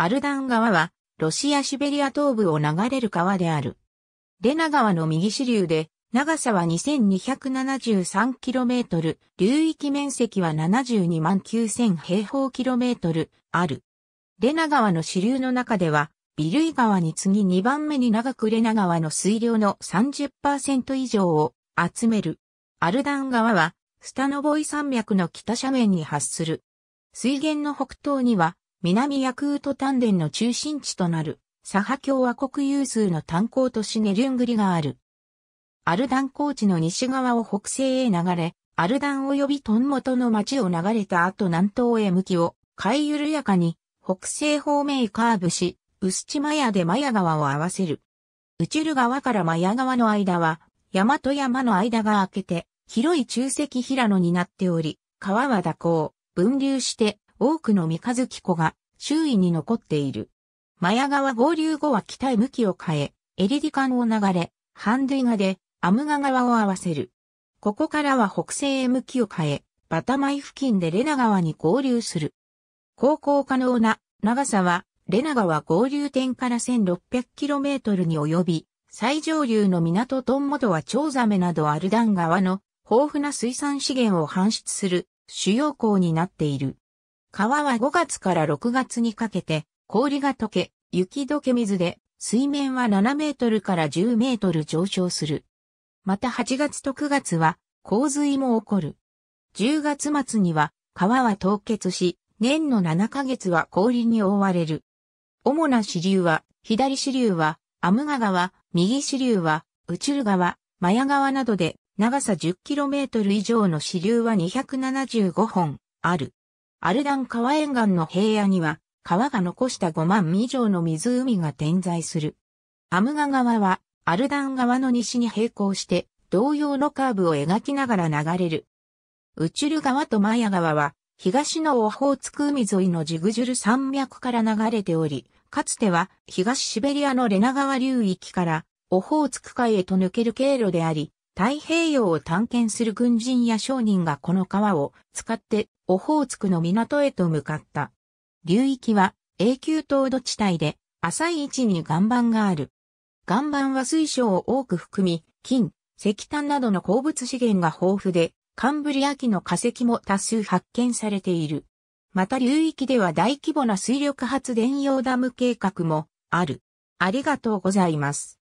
アルダン川は、ロシア・シベリア東部を流れる川である。レナ川の右支流で、長さは 2273km、流域面積は72万9000平方キロメートルある。レナ川の支流の中では、ビルイ川に次2番目に長くレナ川の水量の30%以上を集める。アルダン川は、スタノボイ山脈の北斜面に発する。水源の北東には、南ヤクート丹田の中心地となる、サハ共和国有数の炭鉱都市ネリュングリがある。アルダン高地の西側を北西へ流れ、アルダン及びトン元の町を流れた後南東へ向きを、海緩やかに、北西方面へカーブし、薄地マヤでマヤ川を合わせる。ウチル川からマヤ川の間は、山と山の間が開けて、広い中石平野になっており、川は蛇行、分流して、多くの三日月湖が周囲に残っている。マヤ川合流後は北へ向きを変え、エリディ間を流れ、ハンドゥイガでアムガ川を合わせる。ここからは北西へ向きを変え、バタマイ付近でレナ川に合流する。航行可能な長さは、レナ川合流点から 1600km に及び、最上流の港トンモドはチョウザメなどアルダン川の豊富な水産資源を搬出する主要港になっている。川は5月から6月にかけて氷が溶け、雪解け水で水面は7メートルから10メートル上昇する。また8月と9月は洪水も起こる。10月末には川は凍結し、年の7ヶ月は氷に覆われる。主な支流は、左支流は、アムガ川、右支流は、宇宙川、マヤ川などで、長さ 10km 以上の支流は275本ある。アルダン川沿岸の平野には、川が残した5万以上の湖が点在する。アムガ川は、アルダン川の西に並行して、同様のカーブを描きながら流れる。ウチュル川とマヤ川は、東のオホーツク海沿いのジグジュル山脈から流れており、かつては東シベリアのレナ川流域からオホーツク海へと抜ける経路であり、太平洋を探検する軍人や商人がこの川を使ってオホーツクの港へと向かった。流域は永久凍土地帯で浅い位置に岩盤がある。岩盤は水晶を多く含み、金、石炭などの鉱物資源が豊富で、カンブリア紀の化石も多数発見されている。また流域では大規模な水力発電用ダム計画もある。ありがとうございます。